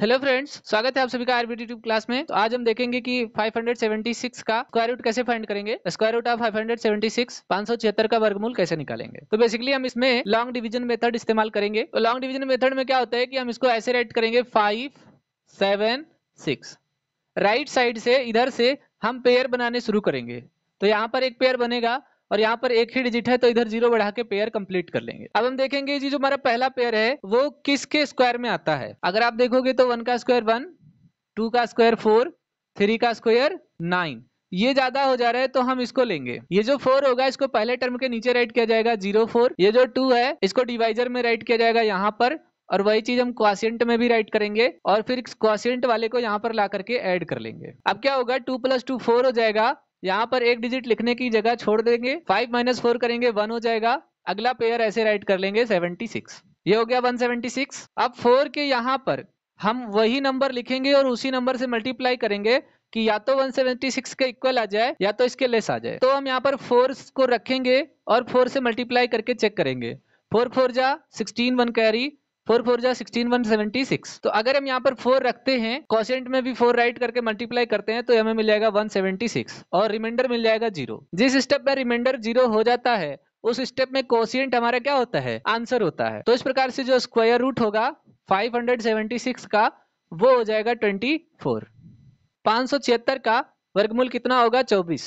hello friends स्वागत है आप सभी का आरबीटी ट्यूब क्लास में तो आज हम देखेंगे कि 576 का स्क्वायर रूट कैसे फाइंड करेंगे स्क्वायर रूट ऑफ 576 576 का वर्गमूल कैसे निकालेंगे तो बेसिकली हम इसमें लॉन्ग डिवीजन मेथड इस्तेमाल करेंगे तो लॉन्ग डिवीजन मेथड में क्या होता है कि हम इसको ऐसे राइट करेंगे five seven six right side से इधर से हम पेयर बनाने शुरू करेंगे तो यहाँ पर एक पेयर बनेगा और यहाँ पर एक ही डिजिट है तो इधर जीरो बढ़ा के पेयर कंप्लीट कर लेंगे अब हम देखेंगे जी जो हमारा पहला पेयर है वो किसके स्क्वायर में आता है अगर आप देखोगे तो वन का स्क्वायर वन टू का स्क्वायर फोर थ्री का स्क्वायर नाइन ये ज्यादा हो जा रहा है तो हम इसको लेंगे ये जो फोर होगा इसको पहले टर्म के नीचे राइट किया जाएगा जीरो फोर ये जो टू है इसको डिवाइजर में राइट किया जाएगा यहाँ पर और वही चीज हम क्वासियंट में भी राइट करेंगे और फिर क्वासियंट वाले को यहाँ पर ला करके ऐड कर लेंगे अब क्या होगा टू प्लस टू फोर हो जाएगा यहाँ पर एक डिजिट लिखने की जगह छोड़ देंगे फाइव माइनस फोर करेंगे वन हो जाएगा अगला पेयर ऐसे राइट कर लेंगे सेवेंटी सिक्स ये हो गया वन सेवेंटी सिक्स अब फोर के यहाँ पर हम वही नंबर लिखेंगे और उसी नंबर से मल्टीप्लाई करेंगे कि या तो 176 के इक्वल आ जाए या तो इसके लेस आ जाए तो हम यहाँ पर फोर को रखेंगे और फोर से मल्टीप्लाई करके चेक करेंगे फोर फोर जा sixteen one carry four four जा सिक्सटीन वन सेवेंटी सिक्स तो अगर हम यहाँ पर फोर रखते हैं कॉसेंट में भी फोर राइट करके मल्टीप्लाई करते हैं तो हमें मिल जाएगा वन सेवेंटी सिक्स और रिमाइंडर मिल जाएगा जीरो जिस स्टेप में रिमाइंडर जीरो हो जाता है उस स्टेप में कोशियंट हमारा क्या होता है आंसर होता है तो इस प्रकार से जो स्क्वायर रूट होगा 576 का वो हो जाएगा 24 576 का वर्गमूल कितना होगा 24